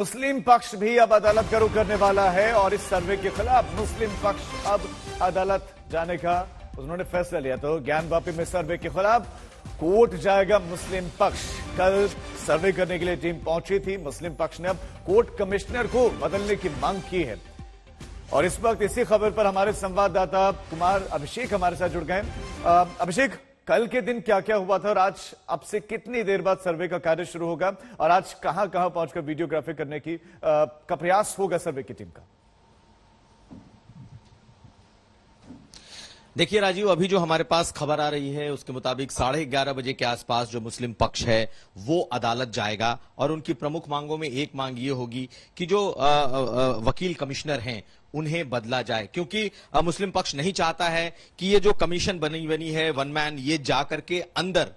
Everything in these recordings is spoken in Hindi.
मुस्लिम पक्ष भी अब अदालत का रुख करने वाला है और इस सर्वे के खिलाफ मुस्लिम पक्ष अब अदालत जाने का उन्होंने फैसला लिया तो ज्ञान वापी में सर्वे के खिलाफ कोर्ट जाएगा मुस्लिम पक्ष कल सर्वे करने के लिए टीम पहुंची थी मुस्लिम पक्ष ने अब कोर्ट कमिश्नर को बदलने की मांग की है और इस वक्त इसी खबर पर हमारे संवाददाता कुमार अभिषेक हमारे साथ जुड़ गए अभिषेक कल के दिन क्या क्या हुआ था और आज अब से कितनी देर बाद सर्वे का कार्य शुरू होगा और आज कहां कहां पहुंचकर वीडियोग्राफी करने की आ, का प्रयास होगा सर्वे की टीम का देखिए राजीव अभी जो हमारे पास खबर आ रही है उसके मुताबिक साढ़े ग्यारह बजे के आसपास जो मुस्लिम पक्ष है वो अदालत जाएगा और उनकी प्रमुख मांगों में एक मांग ये होगी कि जो आ, आ, आ, वकील कमिश्नर हैं उन्हें बदला जाए क्योंकि मुस्लिम पक्ष नहीं चाहता है कि ये जो कमीशन बनी बनी है वन मैन ये जा करके अंदर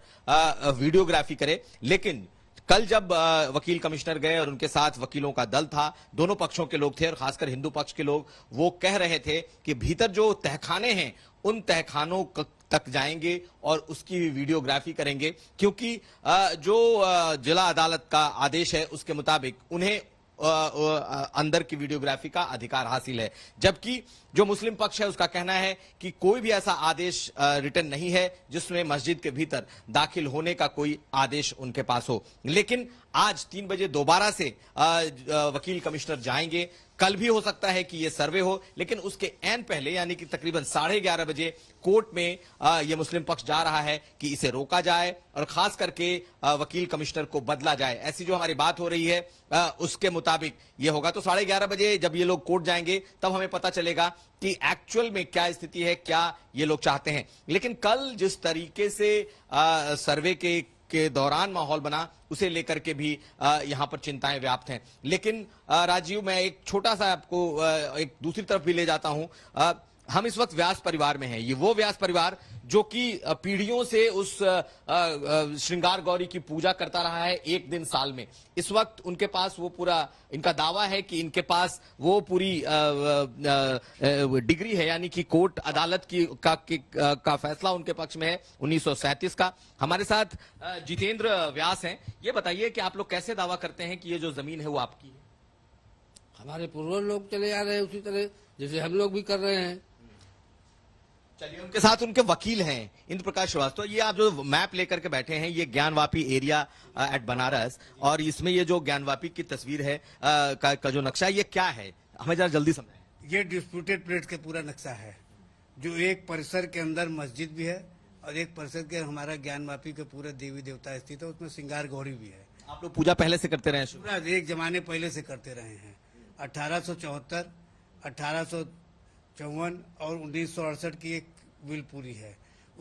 वीडियोग्राफी करे लेकिन कल जब वकील कमिश्नर गए और उनके साथ वकीलों का दल था दोनों पक्षों के लोग थे और खासकर हिंदू पक्ष के लोग वो कह रहे थे कि भीतर जो तहखाने हैं उन तहखानों तक जाएंगे और उसकी भी वीडियोग्राफी करेंगे क्योंकि जो जिला अदालत का आदेश है उसके मुताबिक उन्हें अंदर की वीडियोग्राफी का अधिकार हासिल है जबकि जो मुस्लिम पक्ष है उसका कहना है कि कोई भी ऐसा आदेश रिटर्न नहीं है जिसमें मस्जिद के भीतर दाखिल होने का कोई आदेश उनके पास हो लेकिन आज तीन बजे दोबारा से वकील कमिश्नर जाएंगे कल भी हो सकता है कि ये सर्वे हो लेकिन उसके एन पहले यानी कि तकरीबन साढ़े ग्यारह बजे कोर्ट में यह मुस्लिम पक्ष जा रहा है कि इसे रोका जाए और खास करके वकील कमिश्नर को बदला जाए ऐसी जो हमारी बात हो रही है उसके मुताबिक ये होगा तो साढ़े ग्यारह बजे जब ये लोग कोर्ट जाएंगे तब हमें पता चलेगा कि एक्चुअल में क्या स्थिति है क्या ये लोग चाहते हैं लेकिन कल जिस तरीके से सर्वे के के दौरान माहौल बना उसे लेकर के भी यहाँ पर चिंताएं व्याप्त हैं लेकिन राजीव मैं एक छोटा सा आपको एक दूसरी तरफ भी ले जाता हूँ हम इस वक्त व्यास परिवार में हैं ये वो व्यास परिवार जो कि पीढ़ियों से उस श्रृंगार गौरी की पूजा करता रहा है एक दिन साल में इस वक्त उनके पास वो पूरा इनका दावा है कि इनके पास वो पूरी डिग्री है यानी कि कोर्ट अदालत की का की, का फैसला उनके पक्ष में है उन्नीस का हमारे साथ जितेंद्र व्यास हैं ये बताइए कि आप लोग कैसे दावा करते हैं कि ये जो जमीन है वो आपकी है हमारे पूर्व लोग चले आ रहे हैं उसी तरह जैसे हम लोग भी कर रहे हैं चलिए उनके साथ उनके वकील हैं इंद्र प्रकाश श्रीवास्तव ये आप जो मैप लेकर के बैठे हैं ये ज्ञानवापी एरिया एट बनारस और इसमें ये जो ज्ञानवापी की तस्वीर है आ, का, का जो नक्शा ये क्या है हमें जरा जल्दी समझ ये डिस्प्यूटेड प्लेट का पूरा नक्शा है जो एक परिसर के अंदर मस्जिद भी है और एक परिसर के हमारा ज्ञान वापी के पूरा देवी देवता स्थित है उसमें सिंगार गौरी भी है आप लोग पूजा पहले से करते रहे हैं एक जमाने पहले से करते रहे हैं अठारह सौ चौहत्तर अठारह चौवन और उन्नीस सौ अड़सठ की एक विल पूरी है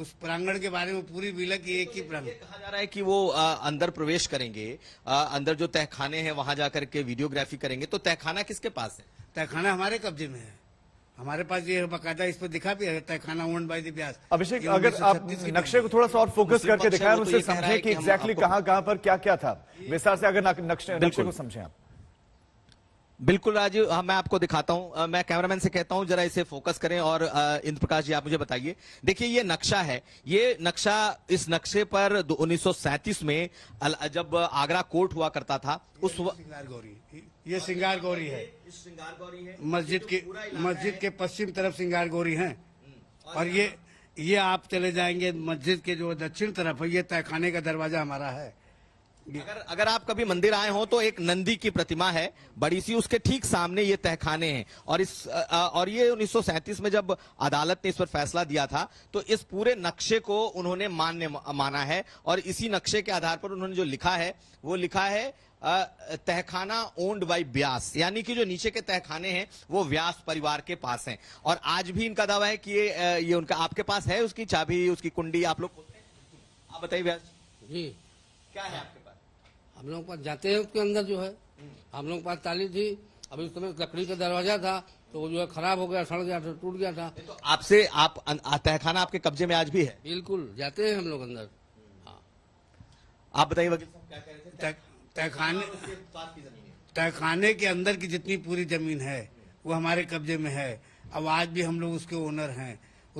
उस प्रांगण के बारे में पूरी विल की एक ही तो प्रांगण कहा जा रहा है कि वो आ, अंदर प्रवेश करेंगे आ, अंदर जो तहखाने हैं वहां जाकर के वीडियोग्राफी करेंगे तो तहखाना किसके पास है तहखाना हमारे कब्जे में है हमारे पास ये बकायदा इस पर दिखा भी है तहखाना ओन बाई दी दिव्यास अभिषेक अगर आप नक्शे को थोड़ा सा और फोकस करके दिखाएं उससे तो समझें कि एग्जैक्टली कहां कहां पर क्या क्या था विस्तार से अगर नक्शे को समझें आप बिल्कुल राजू हाँ, मैं आपको दिखाता हूं मैं कैमरामैन से कहता हूं जरा इसे फोकस करें और इंद्र प्रकाश जी आप मुझे बताइए देखिए ये नक्शा है ये नक्शा इस नक्शे पर उन्नीस में जब आगरा कोर्ट हुआ करता था उस वक्त गौरी ये सिंगार गौरी है मस्जिद तो के मस्जिद के पश्चिम तरफ सिंगार गौरी है हम्म। और ये ये आप चले जाएंगे मस्जिद के जो दक्षिण तरफ है ये तय का दरवाजा हमारा है अगर अगर आप कभी मंदिर आए हो तो एक नंदी की प्रतिमा है बड़ी सी उसके ठीक सामने ये तहखाने हैं और इस और ये 1937 में जब अदालत ने इस पर फैसला दिया था तो इस पूरे नक्शे को उन्होंने मान्य माना है और इसी नक्शे के आधार पर उन्होंने जो लिखा है वो लिखा है तहखाना ओन्ड बाई व्यास यानी कि जो नीचे के तहखाने हैं वो व्यास परिवार के पास हैं और आज भी इनका दावा है कि ये ये उनका आपके पास है उसकी चाबी उसकी कुंडी आप लोग बोलते हैं आप बताइए व्यास जी क्या है आपके पास हम लोग पास जाते हैं उसके अंदर जो है हम लोग पास ताली थी अभी उस समय लकड़ी का दरवाजा था तो वो जो है खराब हो गया सड़ गया था तो टूट गया था तो आपसे आप तहखाना आपके कब्जे में आज भी है बिल्कुल जाते हैं हम लोग अंदर हाँ। आप बताइए वकील तहखाने तहखाने के अंदर की जितनी पूरी जमीन है वो हमारे कब्जे में है अब आज भी हम लोग उसके ओनर हैं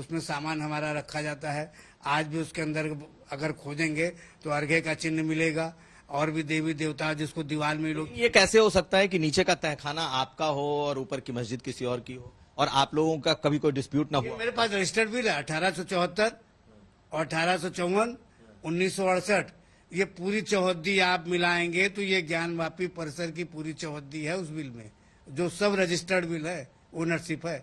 उसमें सामान हमारा रखा जाता है आज भी उसके अंदर अगर खोजेंगे तो अर्घे का चिन्ह मिलेगा और भी देवी देवता जिसको दीवार में लोग ये कैसे हो सकता है कि नीचे का तहखाना आपका हो और ऊपर की मस्जिद किसी और की हो और आप लोगों का कभी कोई डिस्प्यूट ना हो मेरे पास रजिस्टर्ड बिल है अठारह सौ चौहत्तर और अठारह सौ चौवन उन्नीस सौ अड़सठ ये पूरी चौहद्दी आप मिलाएंगे तो ये ज्ञानवापी परिसर की पूरी चौहद्दी है उस बिल में जो सब रजिस्टर्ड बिल है ओनरशिप है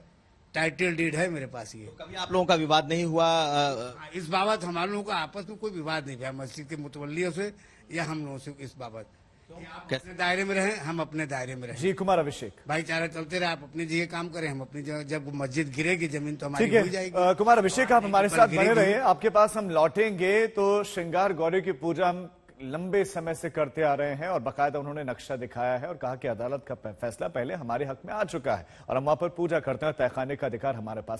टाइटल डीड है मेरे पास ये तो कभी आप लोगों का विवाद नहीं हुआ आ, हाँ, इस बाबत हमारे लोगों का आपस में कोई विवाद नहीं हुआ मस्जिद के मुतवलियों से या हम लोगों से इस बाबत तो कैसे दायरे में रहे हम अपने दायरे में रहे जी कुमार अभिषेक भाईचारा चलते रहे आप अपनी जगह काम करें हम अपनी जगह जब मस्जिद गिरेगी जमीन तो हमारी जाएगी आ, कुमार अभिषेक आप हाँ, हमारे साथ बने रहे आपके पास हम लौटेंगे तो श्रृंगार गौरी की पूजा हम लंबे समय से करते आ रहे हैं और बकायदा उन्होंने नक्शा दिखाया है और कहा कि अदालत का फैसला पहले हमारे हक में आ चुका है और हम वहां पर पूजा करते हैं पैखाने का अधिकार हमारे पास